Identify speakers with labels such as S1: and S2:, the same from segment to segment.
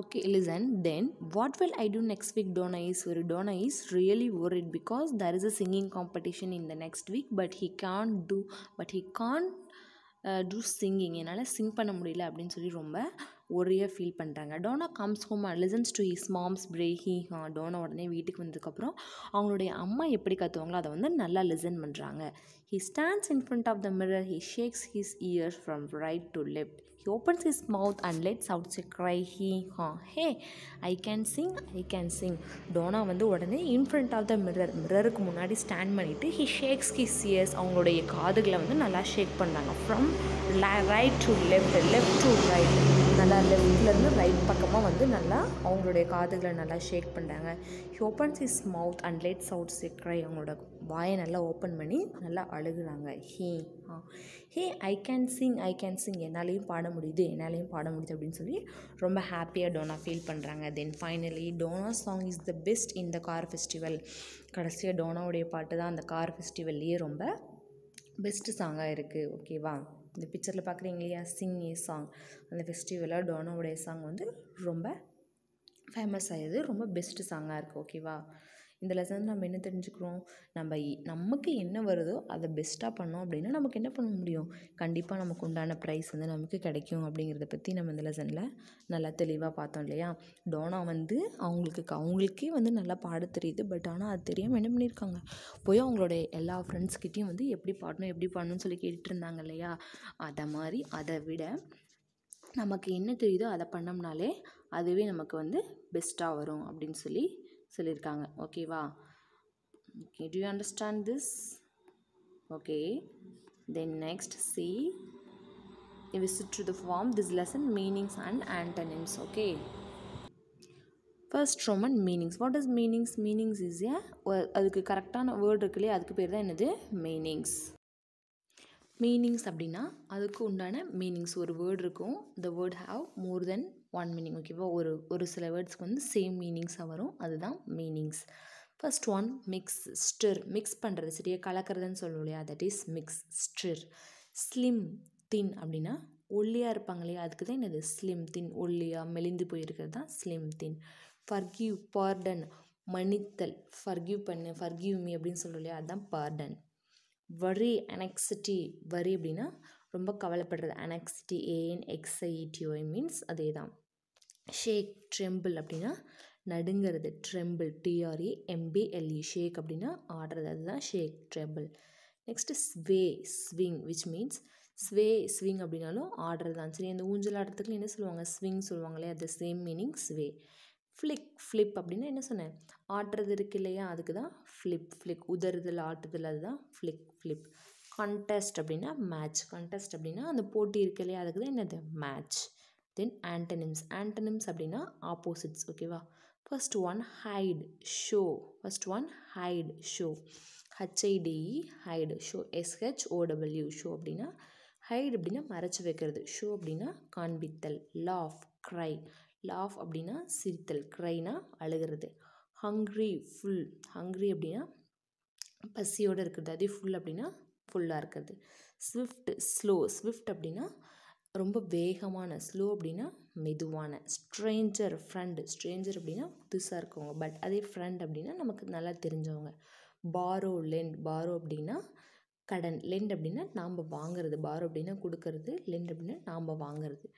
S1: Okay, listen, then what will I do next week, Donna is? Donna is really worried because there is a singing competition in the next week, but he can't do, but he can't do singing என்னால் sing பண்ண முடியல அப்படின்னு சொல்லி ரொம்ப ஒரேயாக feel பண்ணுறாங்க Donna comes home and listens to his mom's பிரேஹி ஹா டோனா உடனே வீட்டுக்கு வந்ததுக்கப்புறம் அவங்களுடைய அம்மா எப்படி கற்றுவாங்களோ அதை வந்து நல்லா லிசன் பண்ணுறாங்க he stands in front of the mirror he shakes his ears from right to left he opens his mouth and lets out say cry he ha hey I can sing I can sing Donna வந்து உடனே in front of the mirror மிரருக்கு முன்னாடி stand பண்ணிவிட்டு he shakes his years அவங்களுடைய காதுகளை வந்து நல்லா shake பண்ணுறாங்க from right to left left to right நல்லா அந்த வீட்டிலேருந்து ரைட் பக்கமாக வந்து நல்லா அவங்களுடைய காதுகளை நல்லா ஷேக் பண்ணுறாங்க he opens his mouth and lets shout சிக்ரை அவங்களோட வாயை நல்லா ஓப்பன் பண்ணி நல்லா அழுகுறாங்க hey ah hey I can sing I can sing என்னாலையும் பாட முடியுது என்னாலையும் பாட முடியுது அப்படின்னு சொல்லி ரொம்ப ஹாப்பியாக டோனா ஃபீல் பண்ணுறாங்க then finally Donna song is the best in the car festival கடைசியாக டோனாவுடைய பாட்டு தான் அந்த கார் ஃபெஸ்டிவல்லையே ரொம்ப பெஸ்ட்டு சாங்காக இருக்குது ஓகேவா இந்த பிக்சரில் பார்க்குறீங்க இல்லையா சிங் ஏ சாங் அந்த ஃபெஸ்டிவலாக டோனோவுடைய சாங் வந்து ரொம்ப ஃபேமஸ் ஆகிடுது ரொம்ப பெஸ்ட்டு சாங்காக இருக்குது ஓகேவா இந்த லெசன் நம்ம என்ன தெரிஞ்சுக்கிறோம் நம்ம நமக்கு என்ன வருதோ அதை பெஸ்ட்டாக பண்ணோம் அப்படின்னா நமக்கு என்ன பண்ண முடியும் கண்டிப்பாக நமக்கு உண்டான ப்ரைஸ் வந்து நமக்கு கிடைக்கும் அப்படிங்கிறத பற்றி நம்ம இந்த லெசனில் நல்லா தெளிவாக பார்த்தோம் இல்லையா டோனா வந்து அவங்களுக்கு அவங்களுக்கே வந்து நல்லா பாட தெரியுது பட் ஆனால் அது தெரியாமல் என்ன பண்ணியிருக்காங்க போய் அவங்களோட எல்லா ஃப்ரெண்ட்ஸ்கிட்டையும் வந்து எப்படி பாடணும் எப்படி பாடணும்னு சொல்லி கேட்டுட்டு இருந்தாங்க இல்லையா அதை மாதிரி அதை விட நமக்கு என்ன தெரியுதோ அதை பண்ணோம்னாலே அதுவே நமக்கு வந்து பெஸ்ட்டாக வரும் அப்படின்னு சொல்லி சொல்லியிருக்காங்க ஓகேவா okay do you understand this okay then next see visit to the from this lesson meanings and antonyms okay first Roman meanings what is meanings meanings is a அதுக்கு கரெக்டான வேர்டு இருக்கு இல்லையா அதுக்கு பேர் தான் என்னது மீனிங்ஸ் மீனிங்ஸ் அப்படின்னா அதுக்கு உண்டான மீனிங்ஸ் ஒரு வேர்ட் இருக்கும் the word have more then one meaning ஓகேவா ஒரு ஒரு சில வேர்ட்ஸ்க்கு வந்து சேம் மீனிங்ஸாக வரும் அதுதான் meanings first one mix stir mix பண்ணுறது சரியாக கலக்கிறதுன்னு சொல்லுவோம் இல்லையா that is mix stir slim thin அப்படின்னா ஒல்லியாக இருப்பாங்க இல்லையா அதுக்கு தான் என்னது ஸ்லிம் தின் ஒல்லியாக மெலிந்து போயிருக்கிறது தான் ஸ்லிம் தின் ஃபர்கியூ பார்டன் மன்னித்தல் ஃபர்கியூ பண்ணு ஃபர்கியூ மீ அப்படின்னு சொல்லுவோம் இல்லையா அதுதான் பார்டன் வரி அனெக்சிட்டி வரி அப்படின்னா ரொம்ப கவலைப்படுறது அனக்ஸ்டி ஏன் எக்ஸைட்டியோ மீன்ஸ் அதே தான் ஷேக் ட்ரெம்பிள் அப்படின்னா நடுங்கிறது ட்ரெம்பிள் டிஆர்இ எம்பிஎல்இ ஷேக் அப்படின்னா ஆடுறது அதுதான் shake tremble next sway swing which means sway swing அப்படின்னாலும் ஆடுறது தான் சரி அந்த ஊஞ்சல் ஆடுறதுக்கு என்ன சொல்லுவாங்க ஸ்விங் சொல்லுவாங்களே அது same meaning sway flick flip அப்படின்னா என்ன சொன்னேன் ஆட்டுறது இருக்கு இல்லையா அதுக்கு தான் ஃப்ளிப் ஃப்ளிக் உதறுதல் ஆட்டுதல் அதுதான் ஃப்ளிக் ஃப்ளிப் கண்டெஸ்ட் அப்படின்னா மேட்ச் கண்டெஸ்ட் அப்படின்னா அந்த போட்டி இருக்கு இல்லையா அதுக்கு தான் என்னது மேட்ச் தென் ஆன்டனிம்ஸ் ஆன்டனிம்ஸ் அப்படின்னா ஆப்போசிட்ஸ் ஓகேவா first one hide show first one hide show H I D E hide show S H O W show அப்படின்னா ஹைடு அப்படின்னா மறைச்சி வைக்கிறது ஷோ அப்படின்னா காண்பித்தல் லாஃப் க்ரை லாஃப் அப்படின்னா சிரித்தல் க்ரைனா அழுகிறது ஹங்க்ரி ஃபுல் ஹங்க்ரி அப்படின்னா பசியோடு இருக்கிறது அதே ஃபுல் அப்படின்னா ஃபுல்லாக இருக்கிறது ஸ்விஃப்ட் ஸ்லோ ஸ்விஃப்ட் அப்படின்னா ரொம்ப வேகமான ஸ்லோ அப்படின்னா மெதுவான ஸ்ட்ரேஞ்சர் ஃப்ரெண்டு ஸ்ட்ரேஞ்சர் அப்படின்னா புதுசாக இருக்கவங்க பட் அதே ஃப்ரெண்ட் அப்படின்னா நமக்கு நல்லா தெரிஞ்சவங்க பாரோ லெண்ட் பாரோ அப்படின்னா கடன் லெண்ட் அப்படின்னா நாம் வாங்குறது பாரோ அப்படின்னா கொடுக்கறது லெண்ட் அப்படின்னா நாம் வாங்குறது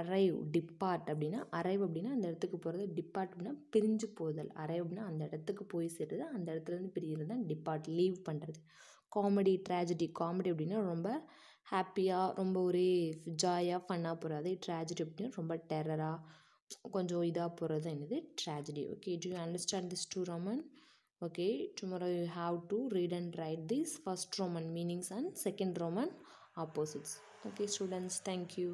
S1: அரைவ் டிப்பார்ட் அப்படின்னா அரைவ் அப்படின்னா அந்த இடத்துக்கு போகிறது டிப்பார்ட் அப்படின்னா பிரிஞ்சு போதல் அரைவ் அப்படின்னா அந்த இடத்துக்கு போய் சேர்றது அந்த இடத்துலேருந்து பிரிகிறது தான் டிப்பார்ட் லீவ் பண்ணுறது காமெடி ட்ராஜடி காமெடி அப்படின்னா ரொம்ப ஹாப்பியாக ரொம்ப ஒரே ஜாயாக ஃபன்னாக போகிறது ட்ராஜடி அப்படின்னா ரொம்ப டெரராக கொஞ்சம் இதாக போகிறது என்னது tragedy okay do you understand this two Roman okay tomorrow you have to read and write this first Roman meanings and second Roman opposites okay students thank you